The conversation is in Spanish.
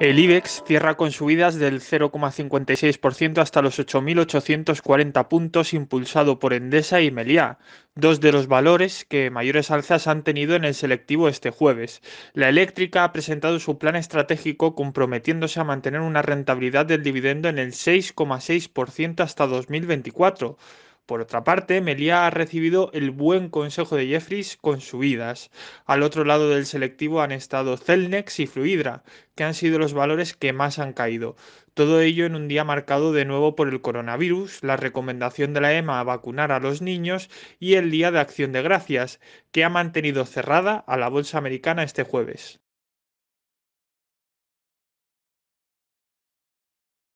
El IBEX cierra con subidas del 0,56% hasta los 8.840 puntos, impulsado por Endesa y Meliá, dos de los valores que mayores alzas han tenido en el selectivo este jueves. La eléctrica ha presentado su plan estratégico comprometiéndose a mantener una rentabilidad del dividendo en el 6,6% hasta 2024 por otra parte, Melia ha recibido el buen consejo de Jeffries con subidas. Al otro lado del selectivo han estado Celnex y Fluidra, que han sido los valores que más han caído. Todo ello en un día marcado de nuevo por el coronavirus, la recomendación de la EMA a vacunar a los niños y el Día de Acción de Gracias, que ha mantenido cerrada a la bolsa americana este jueves.